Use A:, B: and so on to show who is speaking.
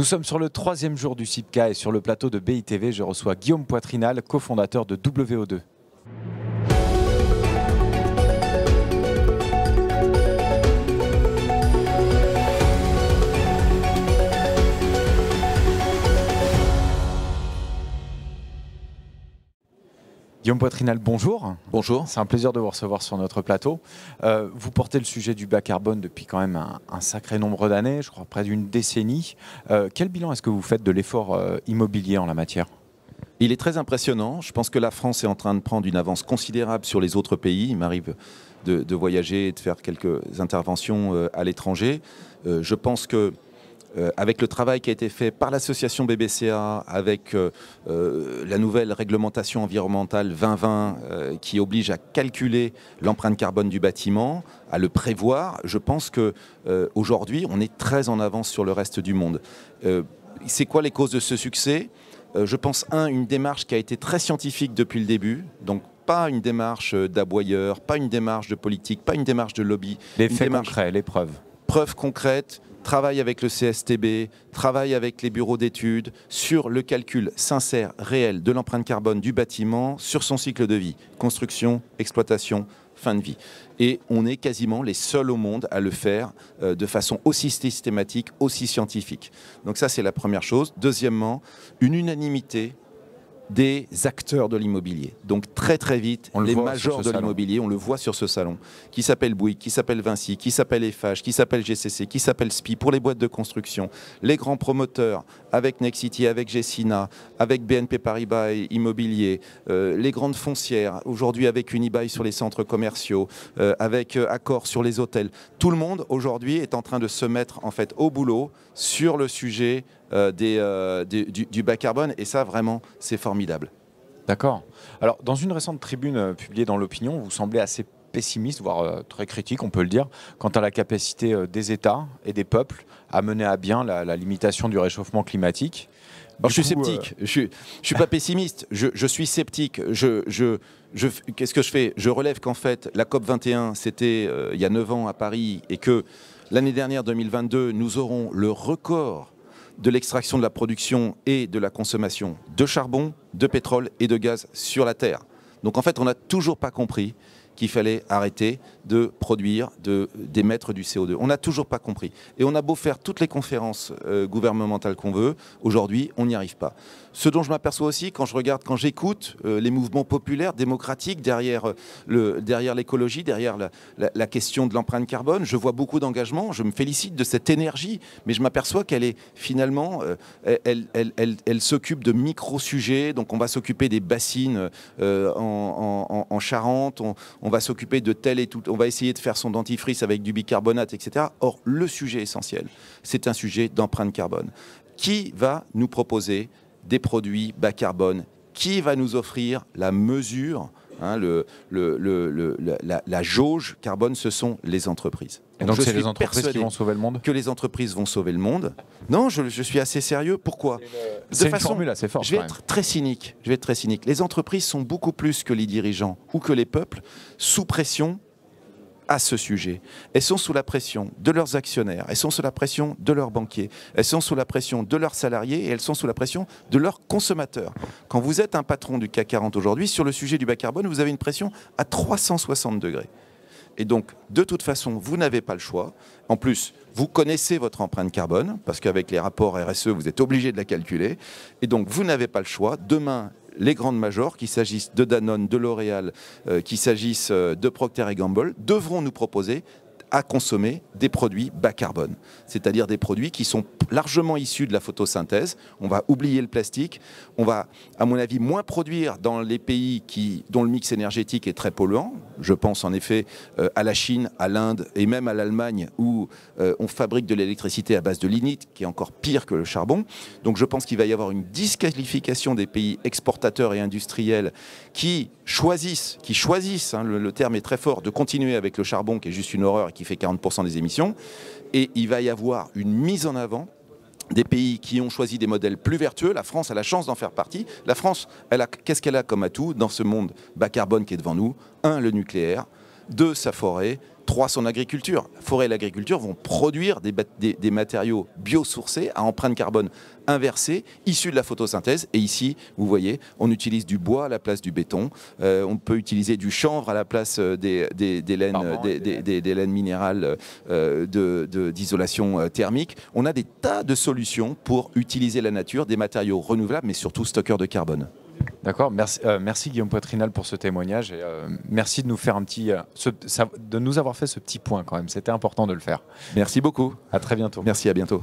A: Nous sommes sur le troisième jour du SIPCA et sur le plateau de BITV, je reçois Guillaume Poitrinal, cofondateur de WO2. Guillaume Poitrinal, bonjour. Bonjour. C'est un plaisir de vous recevoir sur notre plateau. Euh, vous portez le sujet du bas carbone depuis quand même un, sacré nombre d'années, je crois près d'une décennie.
B: Euh, quel bilan est-ce que vous faites de l'effort euh, immobilier en la matière il est très impressionnant. Je pense que la France est en train de prendre une avance considérable sur les autres pays. Il m'arrive de, de, voyager et de faire quelques interventions à l'étranger. je pense que euh, avec le travail qui a été fait par l'association BBCA, avec euh, euh, la nouvelle réglementation environnementale 2020 qui oblige à calculer l'empreinte carbone du bâtiment, à le prévoir, je pense que aujourd'hui on est très en avance sur le reste du monde. C'est quoi les causes de ce succès Je pense un, une démarche qui a été très scientifique depuis le début, donc pas une démarche d'aboyeur, pas une démarche de politique, pas une démarche de lobby. Les faits l'épreuve. les preuves. Preuve concrète, travail avec le CSTB, travail avec les bureaux d'études sur le calcul sincère, réel de l'empreinte carbone du bâtiment sur son cycle de vie, construction, exploitation, fin de vie. Et on est quasiment les seuls au monde à le faire euh, de façon aussi systématique, aussi scientifique. Donc ça, c'est la première chose. Deuxièmement, une unanimité des acteurs de l'immobilier. Donc très très vite, les majors de l'immobilier, on le voit sur ce salon, qui s'appelle Bouygues, qui s'appelle Vinci, qui s'appelle FH, qui s'appelle GCC, qui s'appelle SPI, pour les boîtes de construction, les grands promoteurs, avec Nexity, avec Gessina, avec BNP Paribas Immobilier, euh, les grandes foncières, aujourd'hui avec Unibail sur les centres commerciaux, euh, avec euh, Accor sur les hôtels. Tout le monde aujourd'hui est en train de se mettre en fait au boulot sur le sujet euh, euh, du, bas carbone. Et ça, vraiment, c'est formidable. D'accord.
A: Alors, dans une récente tribune euh, publiée dans l'Opinion, vous semblez assez pessimiste, voire très critique, on peut le dire, quant à la capacité des États et des peuples à mener à bien la, limitation
B: du réchauffement climatique. Bah, je, suis sceptique, je ne suis pas pessimiste, je, suis sceptique. Je, je, Qu'est-ce que je fais Je relève qu'en fait, la COP21, c'était il y a 9 ans à Paris, et que l'année dernière, 2022, nous aurons le record de l'extraction de la production et de la consommation de charbon, de pétrole et de gaz sur la Terre. Donc en fait, on n'a toujours pas compris qu'il fallait arrêter de produire, d'émettre du CO2. On n'a toujours pas compris. Et on a beau faire toutes les conférences euh, gouvernementales qu'on veut, aujourd'hui, on n'y arrive pas. Ce dont je m'aperçois aussi quand je regarde, quand j'écoute euh, les mouvements populaires, démocratiques, derrière euh, l'écologie, derrière, la, question de l'empreinte carbone, je vois beaucoup d'engagement, je me félicite de cette énergie, mais je m'aperçois qu'elle est finalement, elle, elle, s'occupe de micro-sujets, donc on va s'occuper des bassines en, Charente, on on va s'occuper de tel et tout, on va essayer de faire son dentifrice avec du bicarbonate, etc. Or, le sujet essentiel, c'est un sujet d'empreinte carbone. Qui va nous proposer des produits bas carbone Qui va nous offrir la mesure Hein, la, jauge carbone, ce sont les entreprises. Et donc, c'est les entreprises qui vont sauver le monde Que les entreprises vont sauver le monde. Non, je, suis assez sérieux. Pourquoi C'est une formule assez forte. Je vais être très cynique. Je vais être très cynique. Les entreprises sont beaucoup plus que les dirigeants ou que les peuples sous pression à ce sujet. Elles sont sous la pression de leurs actionnaires, elles sont sous la pression de leurs banquiers, elles sont sous la pression de leurs salariés et elles sont sous la pression de leurs consommateurs. Quand vous êtes un patron du CAC 40 aujourd'hui, sur le sujet du bas carbone, vous avez une pression à 360 degrés. Et donc, de toute façon, vous n'avez pas le choix. En plus, vous connaissez votre empreinte carbone, parce qu'avec les rapports RSE, vous êtes obligé de la calculer. Et donc, vous n'avez pas le choix. Demain, les grandes majors, qu'il s'agisse de Danone, de L'Oréal, euh, qu'il s'agisse euh, de Procter Gamble, devront nous proposer à consommer des produits bas carbone, c'est-à-dire des produits qui sont largement issus de la photosynthèse. On va oublier le plastique, on va, à mon avis, moins produire dans les pays qui, dont le mix énergétique est très polluant. Je pense en effet euh, à la Chine, à l'Inde et même à l'Allemagne où euh, on fabrique de l'électricité à base de lignite, qui est encore pire que le charbon. Donc je pense qu'il va y avoir une disqualification des pays exportateurs et industriels qui choisissent, qui choisissent, hein, le, terme est très fort, de continuer avec le charbon qui est juste une horreur et qui fait 40% des émissions. Et il va y avoir une mise en avant des pays qui ont choisi des modèles plus vertueux. La France a la chance d'en faire partie. La France, elle a, qu'est-ce qu'elle a comme atout dans ce monde bas carbone qui est devant nous Un, le nucléaire. Deux, sa forêt. Trois, son agriculture. forêt et l'agriculture vont produire des, matériaux biosourcés à empreinte carbone inversée, issus de la photosynthèse. Et ici, vous voyez, on utilise du bois à la place du béton. Euh, on peut utiliser du chanvre à la place des, laines, minérales euh, d'isolation euh, thermique. On a des tas de solutions pour utiliser la nature, des matériaux renouvelables, mais surtout stockeurs de carbone. D'accord, merci, euh, merci,
A: Guillaume Poitrinal pour ce témoignage et euh, merci de nous faire un petit, euh, de nous avoir fait ce petit point quand même. C'était important de le faire. Merci beaucoup. À très bientôt. Merci, à bientôt.